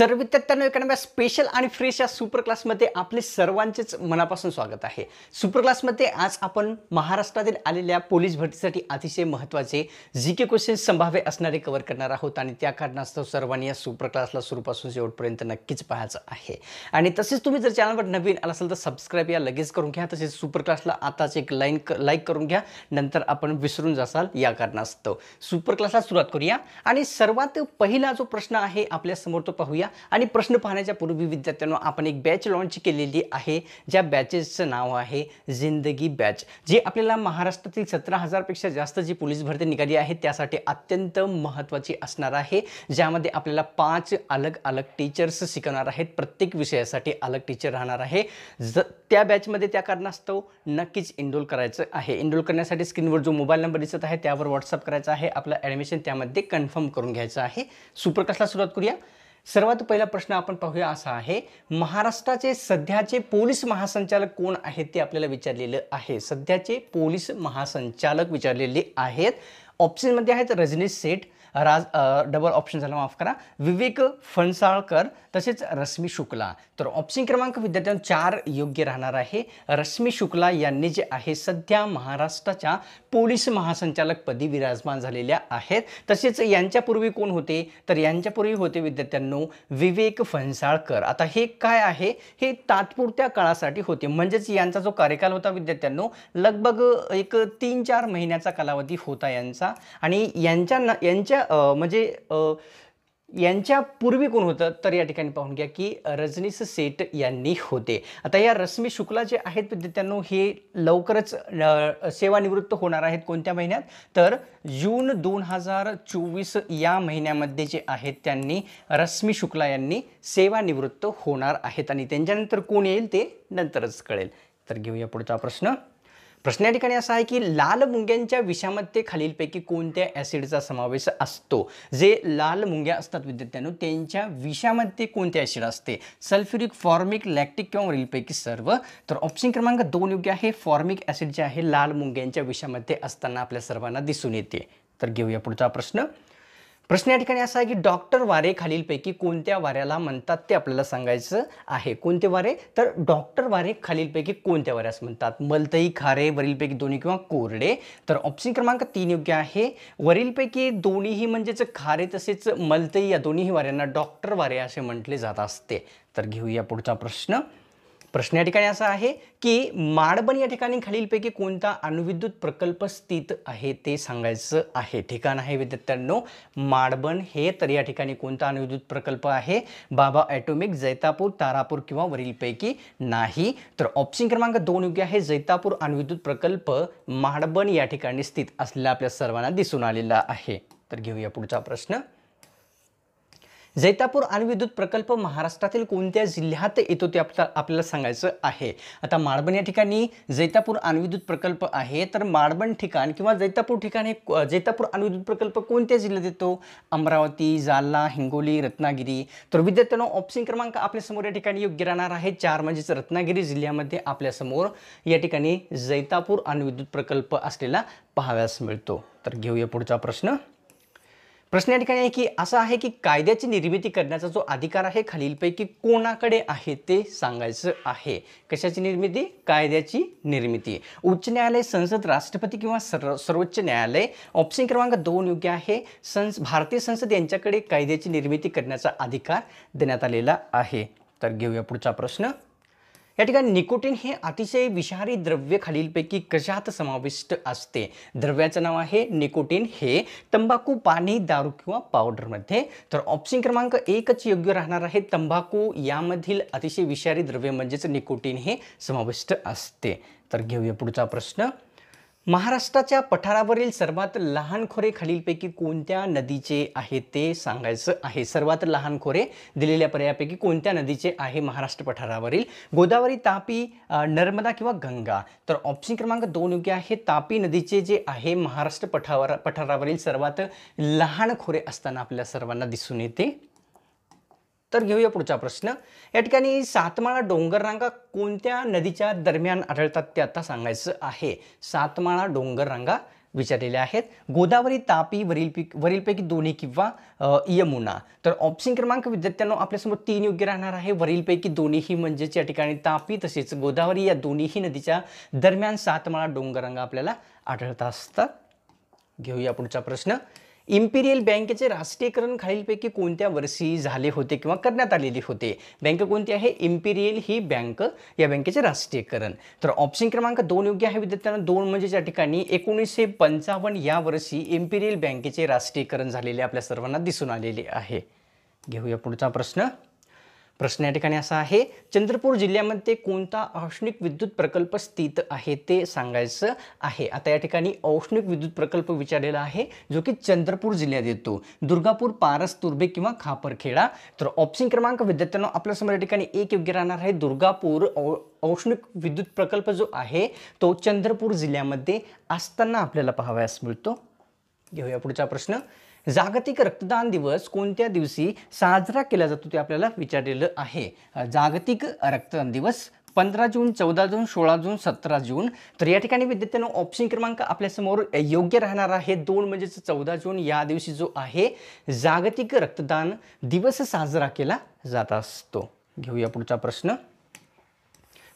तर विद्यार्थ्यांना एखाद्या स्पेशल आणि फ्रेश या सुपर क्लासमध्ये आपले सर्वांचेच मनापासून स्वागत आहे सुपर क्लासमध्ये आज आपण महाराष्ट्रातील आलेल्या पोलीस भरतीसाठी अतिशय महत्त्वाचे जी के क्वेश्चन संभाव्य असणारे कवर करणार आहोत आणि त्या कारणास्तव सर्वांनी या सुपर क्लासला सुरूपासून शेवटपर्यंत नक्कीच पाहायचं आहे आणि तसेच तुम्ही जर चॅनलवर नवीन आला असाल तर सबस्क्राईब या लगेच करून घ्या तसेच सुपर क्लासला आताच एक लाईन क लाईक करून घ्या नंतर आपण विसरून जासाल या कारणास्तव सुपर क्लासला सुरुवात करूया आणि सर्वात पहिला जो प्रश्न आहे आपल्यासमोर तो पाहूया आणि प्रश्न पाहण्याच्या पूर्वी विद्यार्थ्यांना आपण एक बॅच लॉन्च केलेली आहे ज्या बॅचेसचं नाव आहे जिंदगी बॅच जी आपल्याला महाराष्ट्रातील सतरा हजारपेक्षा जास्त जी पोलीस भरती निघाली आहे त्यासाठी अत्यंत महत्त्वाची असणार आहे ज्यामध्ये आपल्याला पाच अलग अलग टीचर्स शिकवणार आहेत प्रत्येक विषयासाठी अलग टीचर राहणार आहे ज त्या बॅचमध्ये त्या कारणास्तव नक्कीच इनरोल करायचं आहे इनरोल करण्यासाठी स्क्रीनवर जो मोबाईल नंबर दिसत आहे त्यावर व्हॉट्सअप करायचा आहे आपलं ॲडमिशन त्यामध्ये कन्फर्म करून घ्यायचं आहे सुपरकास्टला सुरुवात करूया सर्वात पहिला प्रश्न आपण पाहूया असा आहे महाराष्ट्राचे सध्याचे पोलीस महासंचालक कोण आहेत ते आपल्याला विचारलेलं आहे सध्याचे पोलीस महासंचालक विचारलेले आहेत ऑप्शनमध्ये आहेत रजनीश सेठ राज डबल ऑप्शन झाला माफ करा विवेक फणसाळकर तसेच रश्मी शुक्ला तर ऑप्शन क्रमांक विद्यार्थ्यां चार योग्य राहणार आहे रश्मी शुक्ला यांनी जे आहे सध्या महाराष्ट्राच्या पोलीस महासंचालक पदी विराजमान झालेल्या आहेत तसेच यांच्यापूर्वी कोण होते तर यांच्यापूर्वी होते विद्यार्थ्यांनो विवेक फणसाळकर आता हे काय आहे हे तात्पुरत्या काळासाठी होते म्हणजेच यांचा जो कार्यकाल होता विद्यार्थ्यांनो लगभग एक तीन चार महिन्याचा कालावधी होता यांचा आणि यांच्या यांच्या म्हणजे यांच्या पूर्वी कोण होतं तर या ठिकाणी पाहून घ्या की रजनीस सेट यांनी होते आता या रश्मी शुक्ला जे आहेत विद्यार्थ्यांनो हे लवकरच सेवानिवृत्त होणार आहेत कोणत्या महिन्यात तर जून दोन हजार चोवीस या महिन्यामध्ये जे आहेत त्यांनी रश्मी शुक्ला यांनी सेवानिवृत्त होणार आहेत आणि त्यांच्यानंतर कोण येईल ते नंतरच कळेल तर घेऊया पुढचा प्रश्न प्रश्न या ठिकाणी असा आहे की लाल मुंग्यांच्या विषामध्ये खालीलपैकी कोणत्या ऍसिडचा समावेश असतो जे लाल मुंग्या असतात विद्यार्थ्यांनो त्यांच्या विषामध्ये कोणते ॲसिड असते सल्फ्युरिक फॉर्मिक लॅक्टिक किंवा वरीलपैकी सर्व तर ऑप्शन क्रमांक दोन योग्य आहे फॉर्मिक ऍसिड जे आहे लाल मुंग्यांच्या विषामध्ये असताना आपल्या सर्वांना दिसून येते तर घेऊया पुढचा प्रश्न प्रश्न या ठिकाणी असा आहे की डॉक्टर वारे खालीलपैकी कोणत्या वाऱ्याला म्हणतात ते आपल्याला सांगायचं आहे कोणते वारे तर डॉक्टर वारे खालीलपैकी कोणत्या वाऱ्यास म्हणतात मलतई खारे वरीलपैकी दोन्ही किंवा कोरडे तर ऑप्शन क्रमांक तीन योग्य आहे वरीलपैकी दोन्हीही म्हणजेच खारे तसेच मलतई या दोन्ही वाऱ्यांना डॉक्टर वारे असे म्हटले जात असते तर घेऊया पुढचा प्रश्न प्रश्न या ठिकाणी असा आहे की माडबन या ठिकाणी खालीलपैकी कोणता अणुविद्युत प्रकल्प स्थित आहे ते सांगायचं आहे ठिकाण आहे विद्यार्थ्यांनो माडबन हे तर या ठिकाणी कोणता अणुविद्युत प्रकल्प आहे बाबा ॲटोमिक जैतापूर तारापूर किंवा वरीलपैकी नाही तर ऑप्शन क्रमांक दोन योग्य आहे जैतापूर अणुविद्युत प्रकल्प माडबन या ठिकाणी स्थित असलेला आपल्या सर्वांना दिसून आलेला आहे तर घेऊया पुढचा प्रश्न जैतापूर अणविद्युत प्रकल्प महाराष्ट्रातील कोणत्या जिल्ह्यात येतो ते आपल्याला सांगायचं आहे आता माळबण या ठिकाणी जैतापूर अणविद्युत प्रकल्प आहे तर माळबण ठिकाण किंवा जैतापूर ठिकाण हे जैतापूर अणविद्युत प्रकल्प कोणत्या जिल्ह्यात येतो अमरावती जालना हिंगोली रत्नागिरी तर विद्यार्थ्यांना ऑप्शन क्रमांक आपल्यासमोर या ठिकाणी योग्य राहणार आहे चार म्हणजेच रत्नागिरी जिल्ह्यामध्ये आपल्यासमोर या ठिकाणी जैतापूर अणविद्युत प्रकल्प असलेला पाहाव्यास मिळतो तर घेऊया पुढचा प्रश्न प्रश्न या ठिकाणी आहे की असं आहे की कायद्याची निर्मिती करण्याचा जो अधिकार आहे खालीलपैकी कोणाकडे आहे ते सांगायचं आहे कशाची निर्मिती कायद्याची निर्मिती उच्च न्यायालय संसद राष्ट्रपती किंवा सर्व सर्वोच्च न्यायालय ऑप्शन क्रमांक दोन योग्य आहे संस भारतीय संसद यांच्याकडे कायद्याची निर्मिती करण्याचा अधिकार देण्यात आलेला आहे तर घेऊया पुढचा प्रश्न या ठिकाणी निकोटीन हे अतिशय विषारी द्रव्य खालीलपैकी कशात समाविष्ट असते द्रव्याचं नाव आहे निकोटीन हे तंबाखू पाणी दारू किंवा पावडरमध्ये तर ऑप्शन क्रमांक एकच योग्य राहणार आहे तंबाखू यामधील अतिशय विषारी द्रव्य म्हणजेच निकोटीन हे समाविष्ट असते तर घेऊया पुढचा प्रश्न महाराष्ट्राच्या पठारावरील सर्वात लहान खोरे खालीलपैकी कोणत्या नदीचे आहे ते सांगायचं आहे सर्वात लहान खोरे दिलेल्या पर्यापैकी कोणत्या नदीचे आहे महाराष्ट्र पठारावरील गोदावरी तापी नर्मदा किंवा गंगा तर ऑप्शन क्रमांक दोन योग्य आहे तापी नदीचे जे आहे महाराष्ट्र पठावर पठारावरील सर्वात लहान खोरे असताना आपल्या सर्वांना दिसून येते तर घेऊया पुढचा प्रश्न या ठिकाणी सातमाळा डोंगररांगा कोणत्या नदीच्या दरम्यान आढळतात ते आता सांगायचं आहे सातमाळा डोंगररांगा विचारलेल्या आहेत गोदावरी तापी वरील पी वरीलपैकी दोन्ही किंवा यमुना तर ऑप्शन क्रमांक विद्यार्थ्यांना आपल्यासमोर तीन योग्य राहणार आहे वरीलपैकी दोन्हीही म्हणजेच या ठिकाणी तापी तसेच गोदावरी या दोन्हीही नदीच्या दरम्यान सातमाळा डोंगररांगा आपल्याला आढळत असतात घेऊया पुढचा प्रश्न इम्पिरियल बँकेचे राष्ट्रीयकरण खालीलपैकी कोणत्या वर्षी झाले होते किंवा करण्यात आलेली होते बँक कोणती आहे इम्पिरियल ही बँक या बँकेचे राष्ट्रीयकरण तर ऑप्शन क्रमांक दोन योग्य आहे विद्यार्थ्यांना दोन म्हणजे ज्या ठिकाणी एकोणीसशे पंचावन्न या वर्षी इम्पिरियल बँकेचे राष्ट्रीयकरण झालेले आपल्या सर्वांना दिसून आलेले आहे घेऊया पुढचा प्रश्न प्रश्न या ठिकाणी असा आहे चंद्रपूर जिल्ह्यामध्ये कोणता औष्णिक विद्युत प्रकल्प स्थित आहे ते सांगायचं आहे आता या ठिकाणी औष्णिक विद्युत प्रकल्प विचारलेला आहे जो की चंद्रपूर जिल्ह्यात येतो दुर्गापूर पारस तुर्बे किंवा खापरखेडा तर ऑप्शन क्रमांक विद्यार्थ्यांना आपल्यासमोर या ठिकाणी एक योग्य राहणार आहे दुर्गापूर औष्णिक विद्युत प्रकल्प जो आहे तो चंद्रपूर जिल्ह्यामध्ये असताना आपल्याला पाहावयास मिळतो घेऊया पुढचा प्रश्न जागतिक रक्तदान दिवस कोणत्या दिवशी साजरा केला जातो ते आपल्याला विचारलेलं आहे जागतिक रक्तदान दिवस पंधरा जून चौदा जून सोळा जून सतरा जून तर या ठिकाणी विद्यार्थ्यांना ऑप्शन क्रमांक आपल्यासमोर योग्य राहणार आहे दोन म्हणजेच चौदा जून या दिवशी जो आहे जागतिक रक्तदान दिवस साजरा केला जात असतो घेऊया पुढचा प्रश्न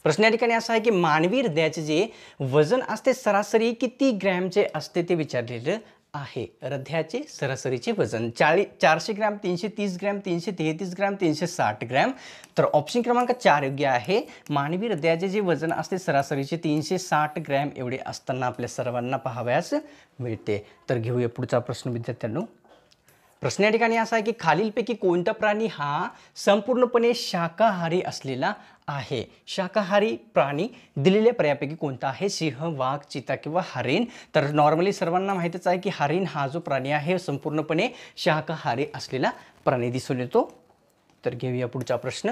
प्रश्न या ठिकाणी असा आहे की मानवी हृदयाचे जे वजन असते सरासरी किती ग्रॅमचे असते ते विचारलेलं आहे हृदयाचे सरासरीचे वजन चाळी चारशे ग्रॅम तीनशे तीस ग्रॅम तीनशे तेहतीस ग्रॅम तीनशे साठ ग्रॅम तर ऑप्शन क्रमांक चार योग्य आहे मानवी हृदयाचे जे वजन असते सरासरीचे तीनशे साठ ग्रॅम एवढे असताना आपल्या सर्वांना पाहावयास मिळते तर घेऊया पुढचा प्रश्न विद्यार्थ्यांना प्रश्न या ठिकाणी असा आहे की खालीलपैकी कोणता प्राणी हा संपूर्णपणे शाकाहारी असलेला आहे शाकाहारी प्राणी दिलेल्या पर्यायापैकी कोणता आहे सिंह वाघ चिता किंवा हरिण तर नॉर्मली सर्वांना माहितच आहे की हरिण हा जो प्राणी आहे संपूर्णपणे शाकाहारी असलेला प्राणी दिसून येतो तर घेऊया पुढचा प्रश्न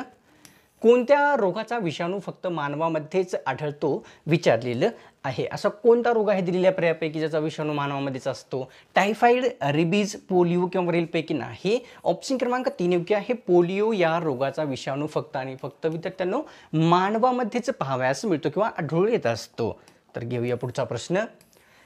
कोणत्या रोगाचा विषाणू फक्त मानवामध्येच आढळतो विचारलेलं आहे असा कोणता रोग आहे दिलेल्या पर्यापैकी ज्याचा विषाणू मानवामध्येच असतो टायफाईड रिबीज पोलिओ किंवा वरीलपैकी नाही ऑप्शन क्रमांक तीन योग्य आहे पोलिओ या रोगाचा विषाणू फक्त आणि फक्त विद्यार्थ्यांना मानवामध्येच पाहाव्यास मिळतो किंवा आढळून येत असतो तर घेऊया पुढचा प्रश्न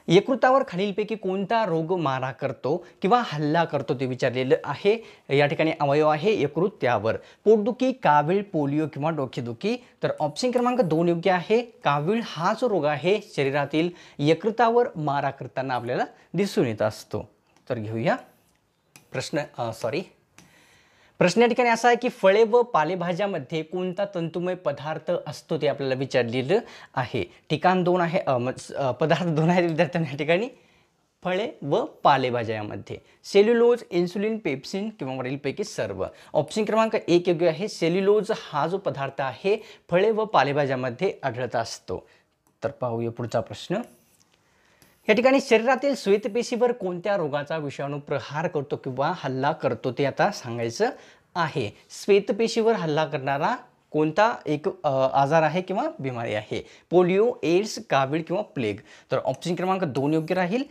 यकृतावर खालीलपैकी कोणता रोग मारा करतो किंवा हल्ला करतो ते विचारलेलं आहे या ठिकाणी अवयव आहे यकृत त्यावर पोटदुखी कावीळ पोलिओ किंवा डोकेदुखी तर ऑप्शन क्रमांक दोन योग्य आहे कावीळ हा जो रोग आहे शरीरातील यकृतावर मारा करताना आपल्याला दिसून येत असतो तर घेऊया प्रश्न सॉरी प्रश्न या ठिकाणी असा आहे की फळे व पालेभाज्यामध्ये कोणता तंतुमय पदार्थ असतो ते आपल्याला विचारलेलं आहे ठिकाण दोन आहे पदार्थ दोन आहेत विद्यार्थ्यांना या ठिकाणी फळे व पालेभाज्या यामध्ये सेल्युलोज इन्सुलिन पेप्सिन किंवा वरीलपैकी सर्व ऑप्शन क्रमांक एक योग्य आहे सेल्युलोज हा जो पदार्थ आहे फळे व पालेभाज्यामध्ये आढळत असतो तर पाहूया पुढचा प्रश्न या ठिकाणी शरीरातील श्वेतपेशीवर कोणत्या रोगाचा विषाणू प्रहार करतो किंवा हल्ला करतो ते आता सांगायचं आहे श्वेतपेशीवर हल्ला करणारा कोणता एक आजार आहे किंवा बिमारी आहे पोलिओ एड्स कावीळ किंवा प्लेग तर ऑप्शन क्रमांक दोन योग्य राहील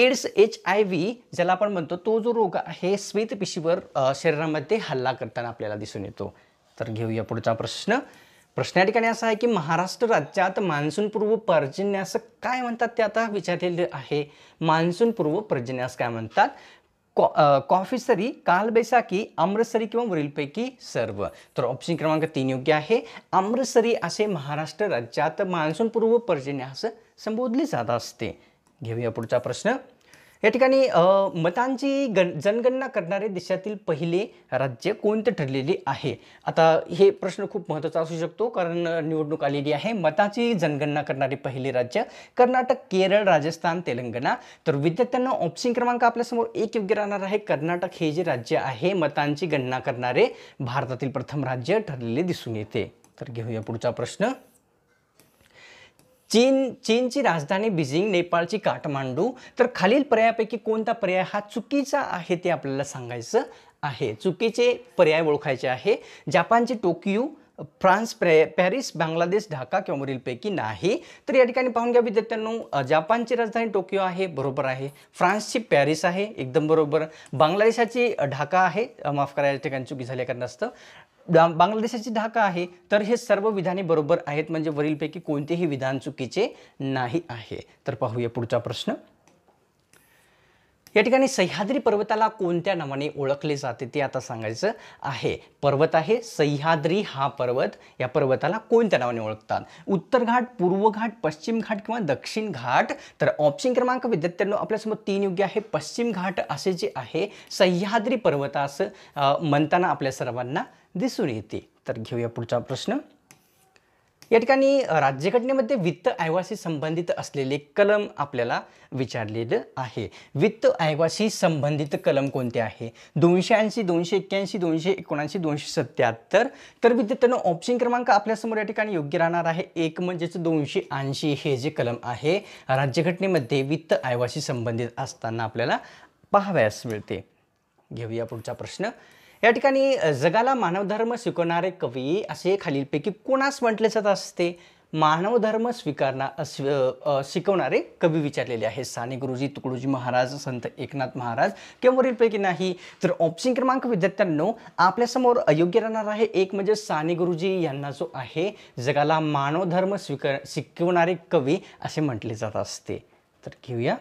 एड्स एच आय व्ही ज्याला आपण म्हणतो तो जो रोग आहे श्वेतपेशीवर शरीरामध्ये हल्ला करताना आपल्याला दिसून येतो तर घेऊया पुढचा प्रश्न प्रश्न या ठिकाणी असा आहे की महाराष्ट्र राज्यात मान्सूनपूर्व पर्जन्यास काय म्हणतात ते आता विचारलेले आहे मान्सूनपूर्व पर्जन्यास काय म्हणतात कॉ कॉफीसरी कालबैसाखी अमृतसरी किंवा वरीलपैकी सर्व तर ऑप्शन क्रमांक तीन योग्य आहे अमृतसरी असे महाराष्ट्र राज्यात मान्सूनपूर्व पर्जन्यास संबोधले जात असते घेऊया पुढचा प्रश्न या ठिकाणी मतांची गण जनगणना करणारे देशातील पहिले राज्य कोणते ठरलेले आहे आता हे प्रश्न खूप महत्त्वाचा असू शकतो कारण निवडणूक आलेली आहे मताची जनगणना करणारे पहिले राज्य कर्नाटक केरळ राजस्थान तेलंगणा तर विद्यार्थ्यांना ऑप्शन क्रमांक आपल्यासमोर एक योग्य राहणार आहे कर्नाटक हे जे राज्य आहे मतांची गणना करणारे भारतातील प्रथम राज्य ठरलेले दिसून येते तर घेऊया पुढचा प्रश्न चीन चीनची राजधानी बीजिंग नेपाळची काठमांडू तर खालील पर्यायापैकी कोणता पर्याय हा चुकीचा आहे ते आपल्याला सांगायचं आहे चुकीचे पर्याय ओळखायचे आहे जापानची टोकियो फ्रान्स प्रे पॅरिस बांगलादेश ढाका किंवा वरीलपैकी नाही तर या ठिकाणी पाहून घ्या विद्यार्थ्यांनो जपानची राजधानी टोकियो आहे बरोबर आहे फ्रान्सची पॅरिस आहे एकदम बरोबर बांगलादेशाची ढाका आहे माफ करा या ठिकाणी चुकी झाल्या असतं बांगलादेशाची ढाका आहे तर हे सर्व विधाने बरोबर आहेत म्हणजे वरीलपैकी कोणतेही विधान चुकीचे नाही आहे तर पाहूया पुढचा प्रश्न या ठिकाणी सह्याद्री पर्वताला कोणत्या नावाने ओळखले जाते ते आता सांगायचं आहे पर्वत आहे सह्याद्री हा पर्वत या पर्वताला कोणत्या नावाने ओळखतात उत्तर घाट पूर्व घाट पश्चिम घाट किंवा दक्षिण घाट तर ऑप्शन क्रमांक विद्यार्थ्यांनो आपल्यासमोर तीन योग्य आहे पश्चिम घाट असे जे आहे सह्याद्री असं म्हणताना आपल्या सर्वांना दिसून येते तर घेऊया पुढचा प्रश्न या ठिकाणी राज्यघटनेमध्ये वित्त आयोगाशी संबंधित असलेले कलम आपल्याला विचारलेलं आहे वित्त आयोगाशी संबंधित कलम कोणते आहे दोनशे ऐंशी दोनशे एक्क्याऐंशी दोनशे एकोणऐंशी दोनशे सत्याहत्तर तर विद्यार्थ्यांना ऑप्शन क्रमांक आपल्यासमोर या ठिकाणी योग्य राहणार आहे एक म्हणजेच दोनशे ऐंशी हे जे कलम आहे राज्यघटनेमध्ये वित्त आयोगाशी संबंधित असताना आपल्याला पाहावयास मिळते घेऊया पुढचा प्रश्न या ठिकाणी जगाला मानवधर्म स्वीकारणारे कवी असे खालीलपैकी कोणास म्हटले जात असते मानवधर्म स्वीकारणार शिकवणारे कवी विचारलेले आहेत साने गुरुजी तुकडोजी महाराज संत एकनाथ महाराज किंवा वरीलपैकी नाही तर ऑप्शन क्रमांक विद्यार्थ्यांनो आपल्यासमोर अयोग्य राहणार आहे एक म्हणजे साने गुरुजी यांना जो आहे जगाला मानवधर्म स्वीकार शिकवणारे कवी असे म्हटले जात असते तर घेऊया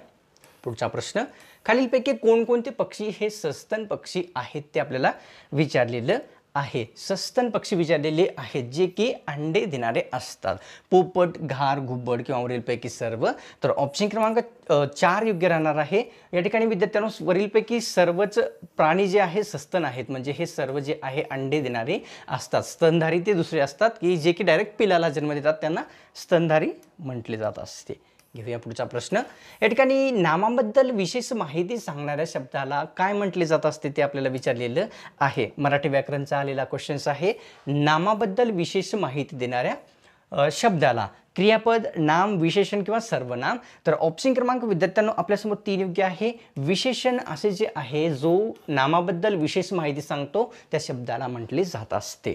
पुढचा प्रश्न खालीलपैकी कोणकोणते पक्षी हे सस्तन पक्षी आहेत ते आपल्याला विचारलेलं आहे सस्तन पक्षी विचारलेले आहेत जे की अंडे देणारे असतात पोपट घार घुबड किंवा वरीलपैकी सर्व तर ऑप्शन क्रमांक चार योग्य राहणार आहे या ठिकाणी विद्यार्थ्यांना वरीलपैकी सर्वच प्राणी जे आहे सस्तन आहेत म्हणजे हे सर्व जे आहे अंडे देणारे असतात स्तनधारी ते दुसरे असतात की जे की डायरेक्ट पिलाला जन्म देतात त्यांना स्तनधारी म्हटले जात असते घेऊया पुढचा प्रश्न या ठिकाणी नामाबद्दल विशेष माहिती सांगणाऱ्या शब्दाला काय म्हटले जात असते ते आपल्याला विचारलेलं आहे मराठी व्याकरणचा आलेला क्वेश्चन्स आहे नामाबद्दल विशेष माहिती देणाऱ्या शब्दाला क्रियापद नाम विशेषण किंवा सर्वनाम तर ऑप्शन क्रमांक विद्यार्थ्यांना आपल्यासमोर तीन योग्य आहे विशेषण असे जे आहे जो नामाबद्दल विशेष माहिती सांगतो त्या शब्दाला म्हटले जात असते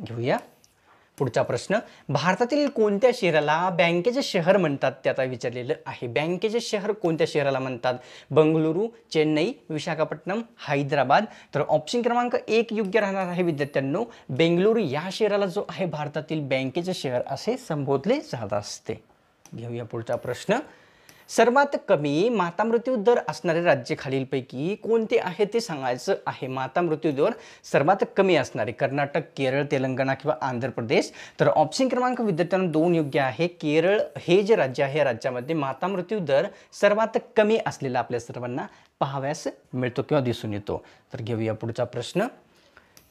घेऊया पुढचा प्रश्न भारतातील कोणत्या शहराला बँकेचे शहर म्हणतात ते आता विचारलेलं आहे बँकेचे शहर कोणत्या शहराला म्हणतात बंगळुरू चेन्नई विशाखापट्टणम हैदराबाद तर ऑप्शन क्रमांक एक योग्य राहणार आहे विद्यार्थ्यांनो बेंगळुरू या शहराला जो आहे भारतातील बँकेचे शहर असे संबोधले जात असते घेऊया पुढचा प्रश्न सर्वात कमी माता मृत्यू दर असणारे राज्य खालीलपैकी कोणते आहे ते सांगायचं आहे माता मृत्यू दर सर्वात कमी असणारे कर्नाटक केरळ तेलंगणा किंवा आंध्र प्रदेश तर ऑप्शन क्रमांक विद्यार्थ्यांना दोन योग्य आहे केरळ हे जे राज्य आहे या राज्यामध्ये माता मृत्यू दर सर्वात कमी असलेला आपल्या सर्वांना पाहाव्यास मिळतो किंवा दिसून येतो तर घेऊया पुढचा प्रश्न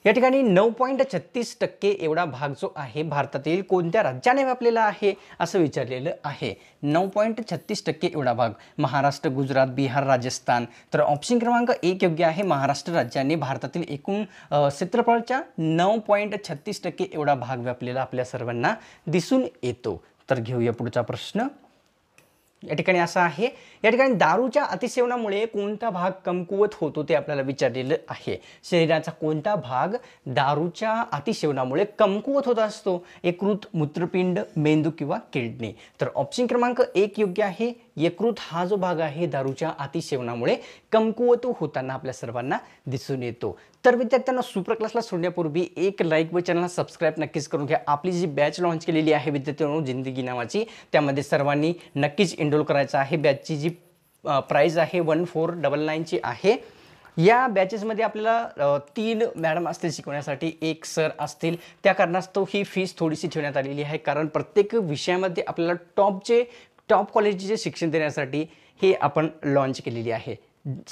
या ठिकाणी नऊ पॉईंट छत्तीस टक्के एवढा भाग जो आहे भारतातील कोणत्या राज्याने व्यापलेला आहे असं विचारलेलं आहे नऊ पॉईंट छत्तीस टक्के एवढा भाग महाराष्ट्र गुजरात बिहार राजस्थान तर ऑप्शन क्रमांक एक योग्य आहे महाराष्ट्र राज्याने भारतातील एकूण क्षेत्रफळाच्या नऊ पॉईंट छत्तीस टक्के एवढा भाग व्यापलेला आपल्या सर्वांना दिसून येतो तर घेऊया पुढचा प्रश्न या ठिकाणी असं आहे या ठिकाणी दारूच्या अतिसेवनामुळे कोणता भाग कमकुवत होतो ते आपल्याला विचारलेलं आहे शरीराचा कोणता भाग दारूच्या अतिसेवनामुळे कमकुवत होत असतो एकृत मूत्रपिंड मेंदू किंवा किडनी तर ऑप्शन क्रमांक एक योग्य आहे यकृत हा जो भाग आहे दारूच्या अतिसेवनामुळे कमकुवत होताना आपल्या सर्वांना दिसून येतो तर विद्यार्थ्यांना सुपर क्लासला सोडण्यापूर्वी एक लाईक व चॅनलला सबस्क्राईब नक्कीच करून घ्या आपली जी बॅच लॉन्च केलेली आहे विद्यार्थ्यांनो जिंदगी नावाची त्यामध्ये सर्वांनी नक्कीच एनरोल करायचं आहे बॅचची जी प्राईज आहे वन फोर डबल नाईनची आहे या बॅचेसमध्ये आपल्याला तीन मॅडम असतील शिकवण्यासाठी एक सर असतील त्या कारणास्तव ही फीस थोडीशी ठेवण्यात आलेली आहे कारण प्रत्येक विषयामध्ये आपल्याला टॉपचे टॉप कॉलेजचे शिक्षण देण्यासाठी हे आपण लॉन्च केलेली आहे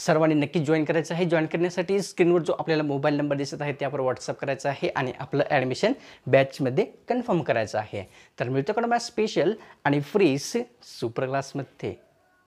सर्वांनी नक्की जॉईन करायचं आहे जॉईन करण्यासाठी स्क्रीनवर जो आपल्याला मोबाईल नंबर दिसत आहे त्यावर व्हॉट्सअप करायचा आहे आणि आपलं ॲडमिशन बॅचमध्ये कन्फर्म करायचं आहे तर मिळतो मॅ स्पेशल आणि फ्री सुपर क्लासमध्ये